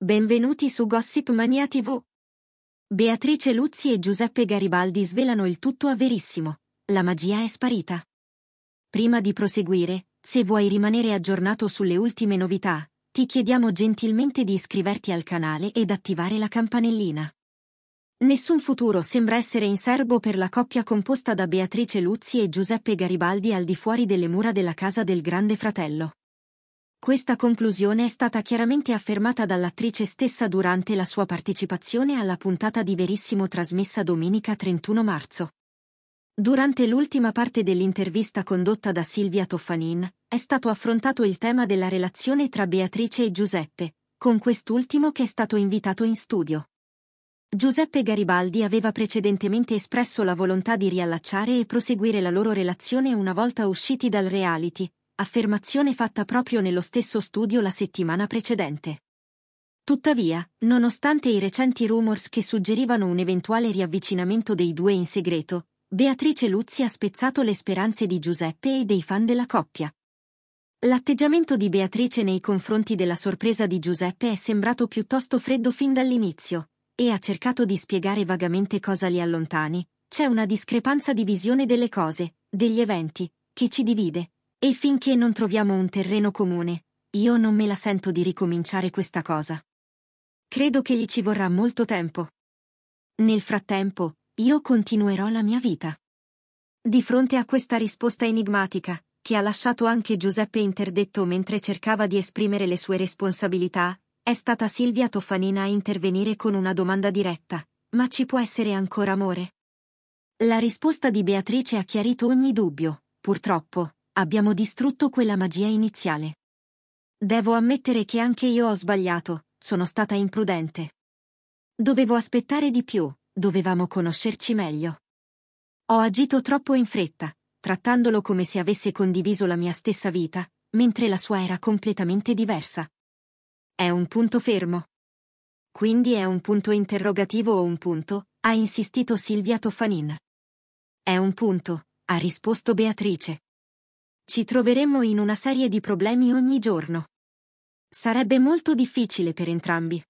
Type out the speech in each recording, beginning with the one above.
Benvenuti su Gossip Mania TV. Beatrice Luzzi e Giuseppe Garibaldi svelano il tutto a verissimo. La magia è sparita. Prima di proseguire, se vuoi rimanere aggiornato sulle ultime novità, ti chiediamo gentilmente di iscriverti al canale ed attivare la campanellina. Nessun futuro sembra essere in serbo per la coppia composta da Beatrice Luzzi e Giuseppe Garibaldi al di fuori delle mura della casa del Grande Fratello. Questa conclusione è stata chiaramente affermata dall'attrice stessa durante la sua partecipazione alla puntata di Verissimo trasmessa domenica 31 marzo. Durante l'ultima parte dell'intervista condotta da Silvia Toffanin, è stato affrontato il tema della relazione tra Beatrice e Giuseppe, con quest'ultimo che è stato invitato in studio. Giuseppe Garibaldi aveva precedentemente espresso la volontà di riallacciare e proseguire la loro relazione una volta usciti dal reality, affermazione fatta proprio nello stesso studio la settimana precedente. Tuttavia, nonostante i recenti rumors che suggerivano un eventuale riavvicinamento dei due in segreto, Beatrice Luzzi ha spezzato le speranze di Giuseppe e dei fan della coppia. L'atteggiamento di Beatrice nei confronti della sorpresa di Giuseppe è sembrato piuttosto freddo fin dall'inizio, e ha cercato di spiegare vagamente cosa li allontani. C'è una discrepanza di visione delle cose, degli eventi, che ci divide, e finché non troviamo un terreno comune, io non me la sento di ricominciare questa cosa. Credo che gli ci vorrà molto tempo. Nel frattempo, io continuerò la mia vita. Di fronte a questa risposta enigmatica, che ha lasciato anche Giuseppe interdetto mentre cercava di esprimere le sue responsabilità, è stata Silvia Toffanina a intervenire con una domanda diretta. Ma ci può essere ancora amore? La risposta di Beatrice ha chiarito ogni dubbio, purtroppo, abbiamo distrutto quella magia iniziale. Devo ammettere che anche io ho sbagliato, sono stata imprudente. Dovevo aspettare di più, dovevamo conoscerci meglio. Ho agito troppo in fretta, trattandolo come se avesse condiviso la mia stessa vita, mentre la sua era completamente diversa. È un punto fermo. Quindi è un punto interrogativo o un punto, ha insistito Silvia Toffanin. È un punto, ha risposto Beatrice ci troveremmo in una serie di problemi ogni giorno. Sarebbe molto difficile per entrambi.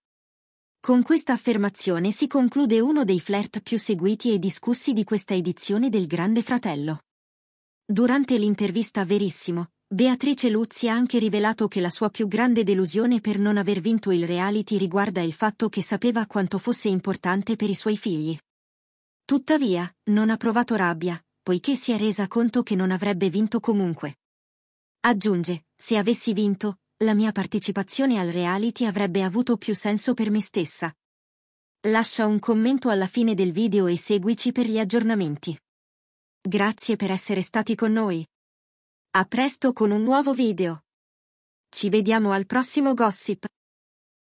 Con questa affermazione si conclude uno dei flirt più seguiti e discussi di questa edizione del Grande Fratello. Durante l'intervista Verissimo, Beatrice Luzzi ha anche rivelato che la sua più grande delusione per non aver vinto il reality riguarda il fatto che sapeva quanto fosse importante per i suoi figli. Tuttavia, non ha provato rabbia, poiché si è resa conto che non avrebbe vinto comunque. Aggiunge, se avessi vinto, la mia partecipazione al reality avrebbe avuto più senso per me stessa. Lascia un commento alla fine del video e seguici per gli aggiornamenti. Grazie per essere stati con noi. A presto con un nuovo video. Ci vediamo al prossimo gossip.